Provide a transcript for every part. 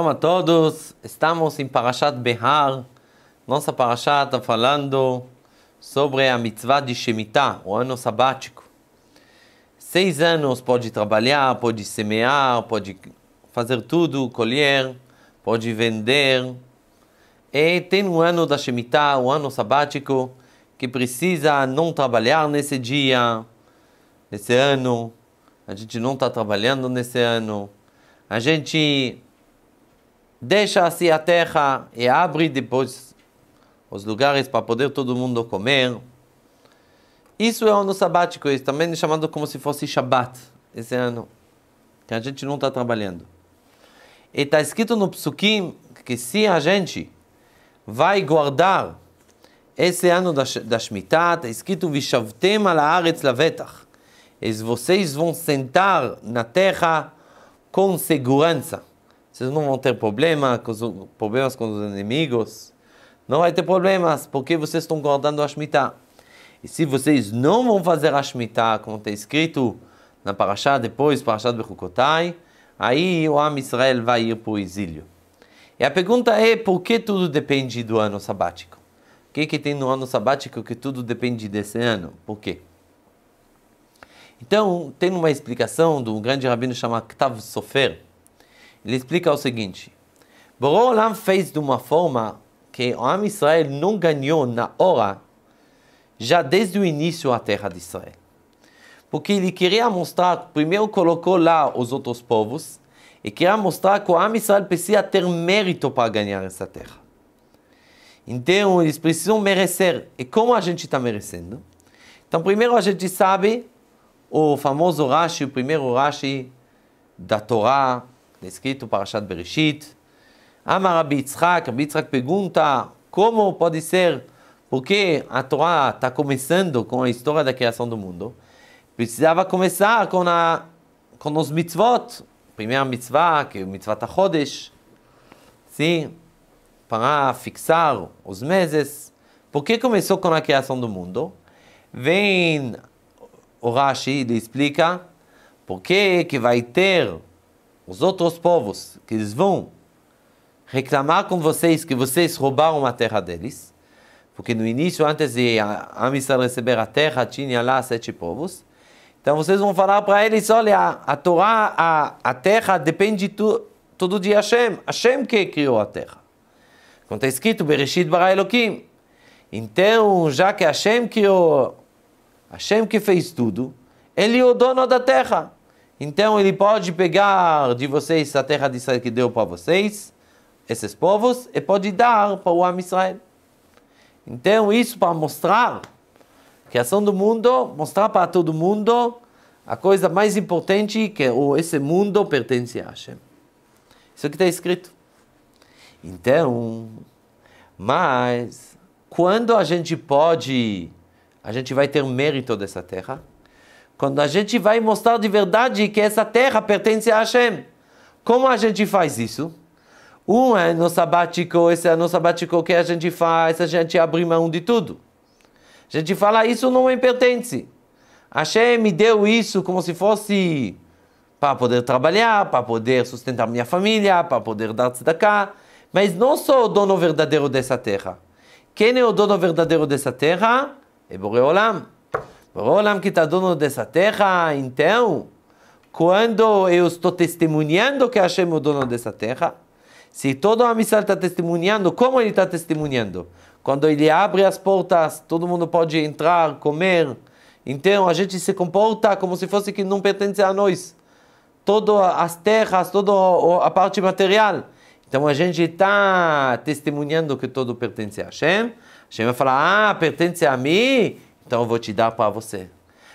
Shalom a todos, estamos em Parashat Behar. Nossa Parashat está falando sobre a mitzvah de Shemitah, o ano sabático. Seis anos pode trabalhar, pode semear, pode fazer tudo, colher, pode vender. E tem um ano da Shemitah, o ano sabático, que precisa não trabalhar nesse dia, nesse ano. A gente não está trabalhando nesse ano. A gente Deixa-se assim a terra e abre depois os lugares para poder todo mundo comer. Isso é o ano sabático, isso também é chamado como se fosse Shabat, esse ano, que a gente não está trabalhando. E está escrito no Psukim que se a gente vai guardar esse ano da, da Shemitah, está escrito Vishavtem ala aretz lavetach. E vocês vão sentar na terra com segurança. Vocês não vão ter problema com os, problemas com os inimigos. Não vai ter problemas, porque vocês estão guardando a Shemitah. E se vocês não vão fazer a Shemitah, como está escrito na Parashá, depois Parashá de Bechukotai, aí o Am Israel vai ir para o exílio. E a pergunta é, por que tudo depende do ano sabático? O que, que tem no ano sabático que tudo depende desse ano? Por quê? Então, tem uma explicação de um grande rabino chamado Ktav Sofer, ele explica o seguinte: Borolam fez de uma forma que o Am Israel não ganhou na hora, já desde o início a terra de Israel. Porque ele queria mostrar, primeiro colocou lá os outros povos, e queria mostrar que o Am Israel precisa ter mérito para ganhar essa terra. Então, eles precisam merecer. E como a gente está merecendo? Então, primeiro a gente sabe o famoso Rashi, o primeiro Rashi da Torá, descrito Parashat Bereshit. Amar Rabi Yitzhak, Rabi Yitzhak pergunta como pode ser, porque a Torá está começando com a história da criação do mundo. Precisava começar com, a, com os mitzvot. Primeira mitzvah, que é o mitzvah Tachodesh. Sim, para fixar os meses. Por que começou com a criação do mundo? Vem o Rashi, ele explica por que vai ter os outros povos, que eles vão reclamar com vocês que vocês roubaram a terra deles, porque no início, antes de Amistad receber a terra, tinha lá sete povos. Então vocês vão falar para eles: olha, a, a Torá, a, a terra depende tu, tudo de Hashem. Hashem que criou a terra. Como está escrito, Bereshit bara Elohim. Então, já que Hashem criou, Hashem que fez tudo, ele é o dono da terra. Então ele pode pegar de vocês a terra de Israel que deu para vocês, esses povos, e pode dar para o Am Israel. Então isso para mostrar a ação do mundo, mostrar para todo mundo a coisa mais importante que esse mundo pertence a Hashem. Isso que está escrito. Então, mas quando a gente pode, a gente vai ter mérito dessa terra? Quando a gente vai mostrar de verdade que essa terra pertence a Hashem. Como a gente faz isso? Um é no sabático, esse é no sabático que a gente faz, a gente abre mão de tudo. A gente fala, isso não me pertence. Hashem me deu isso como se fosse para poder trabalhar, para poder sustentar minha família, para poder dar cá. Mas não sou o dono verdadeiro dessa terra. Quem é o dono verdadeiro dessa terra? É Boreolam. Olam. Olam que está dono dessa terra, então, quando eu estou testemunhando que Hashem é o dono dessa terra, se todo o missão está testemunhando, como ele está testemunhando? Quando ele abre as portas, todo mundo pode entrar, comer. Então a gente se comporta como se fosse que não pertence a nós. Todas as terras, toda a parte material. Então a gente está testemunhando que todo pertence a Hashem. Hashem vai falar, ah, pertence a mim? então eu vou te dar para você.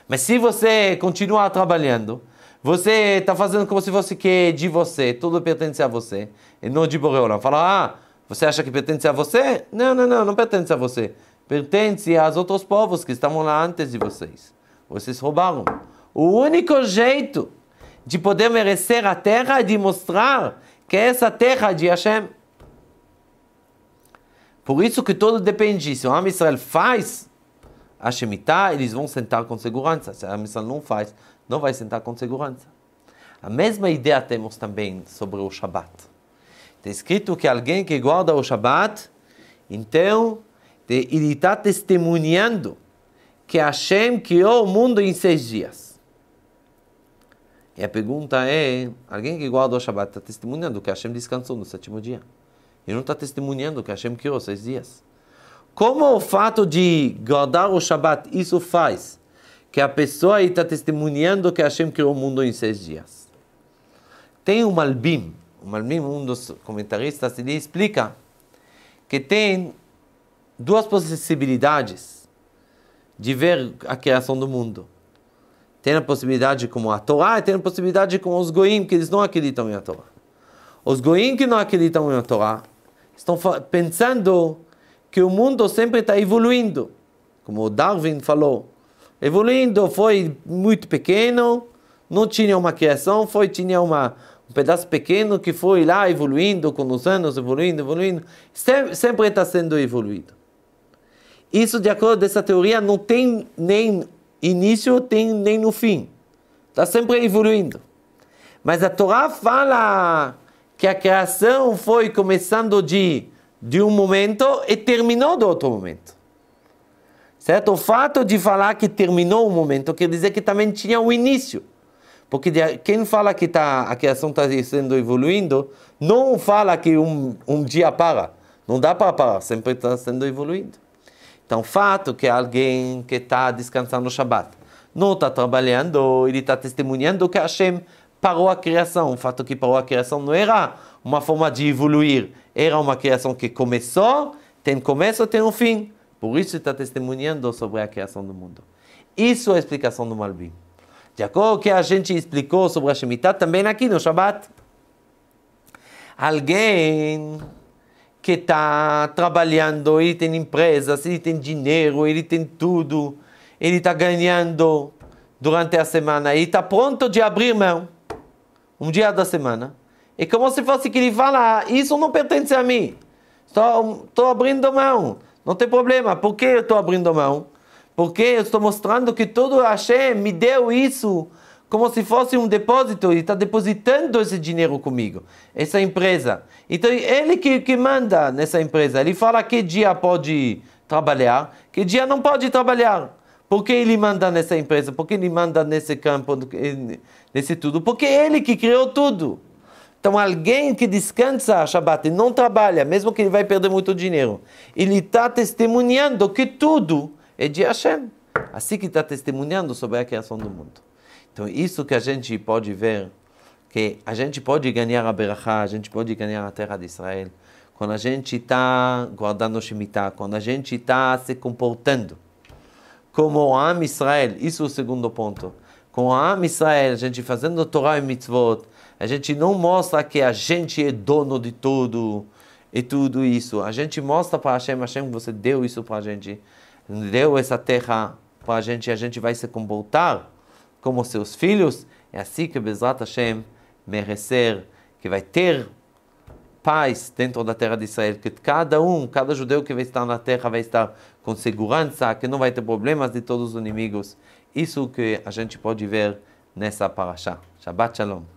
Mas se você continuar trabalhando, você está fazendo como se fosse que de você, tudo pertence a você, e não de Boreolam. Fala, ah, você acha que pertence a você? Não, não, não, não pertence a você. Pertence aos outros povos que estavam lá antes de vocês. Vocês roubaram. O único jeito de poder merecer a terra é de mostrar que é essa terra de Hashem. Por isso que tudo depende. Se o Am Israel faz a Shemitah, eles vão sentar com segurança. Se a missão não faz, não vai sentar com segurança. A mesma ideia temos também sobre o Shabat. Está escrito que alguém que guarda o Shabat, então ele está testemunhando que Hashem criou o mundo em seis dias. E a pergunta é: alguém que guarda o Shabat está testemunhando que Hashem descansou no sétimo dia? E não está testemunhando que Hashem criou seis dias. Como o fato de guardar o Shabat, isso faz que a pessoa está testemunhando que Hashem criou o mundo em seis dias. Tem um Malbim, um Malbim, um dos comentaristas, ele explica que tem duas possibilidades de ver a criação do mundo. Tem a possibilidade como a Torá e tem a possibilidade como os goim, que eles não acreditam em a Torá. Os goim que não acreditam em a Torá estão pensando que o mundo sempre está evoluindo. Como Darwin falou, evoluindo foi muito pequeno, não tinha uma criação, foi tinha uma, um pedaço pequeno que foi lá evoluindo com os anos, evoluindo, evoluindo. Sempre, está sendo evoluído. Isso, de acordo com essa teoria, não tem nem início, tem nem no fim. Está sempre evoluindo. Mas a Torá fala que a criação foi começando de de um momento e terminou do outro momento. Certo? O fato de falar que terminou um momento quer dizer que também tinha um início. Porque quem fala que tá, a criação está sendo evoluindo, não fala que um, um dia para. Não dá para parar, sempre está sendo evoluindo. Então, o fato que alguém que está descansando no Shabat não está trabalhando, ele está testemunhando que Hashem parou a criação. O fato que parou a criação não era uma forma de evoluir, era uma criação que começou, tem começo, tem um fim. Por isso está testemunhando sobre a criação do mundo. Isso é a explicação do Malbim. De acordo com o que a gente explicou sobre a Shemitah, também aqui no Shabat. Alguém que está trabalhando, ele tem empresas, ele tem dinheiro, ele tem tudo, ele está ganhando durante a semana, ele está pronto de abrir mão um dia da semana, é como se fosse que ele fala, ah, isso não pertence a mim. Estou abrindo mão. Não tem problema. Por que eu estou abrindo mão? Porque eu estou mostrando que todo Hashem me deu isso como se fosse um depósito e está depositando esse dinheiro comigo, essa empresa. Então, ele que, que manda nessa empresa. Ele fala que dia pode trabalhar, que dia não pode trabalhar. Por que ele manda nessa empresa? Por que ele manda nesse campo, nesse tudo? Porque é ele que criou tudo. Então, alguém que descansa a Shabbat e não trabalha, mesmo que ele vai perder muito dinheiro, ele está testemunhando que tudo é de Hashem. Assim que está testemunhando sobre a criação do mundo. Então, isso que a gente pode ver, que a gente pode ganhar a Berachá, a gente pode ganhar a terra de Israel, quando a gente está guardando o Shemitah, quando a gente está se comportando como o Am Israel. Isso é o segundo ponto. Com o Am Israel, a gente fazendo Torá e mitzvot, a gente não mostra que a gente é dono de tudo e tudo isso. A gente mostra para Hashem, Hashem, você deu isso para a gente, deu essa terra para a gente, a gente vai se comportar como seus filhos. É assim que Bezrat Hashem merecer, que vai ter paz dentro da terra de Israel, que cada um, cada judeu que vai estar na terra vai estar com segurança, que não vai ter problemas de todos os inimigos. Isso que a gente pode ver nessa parasha. Shabbat Shalom.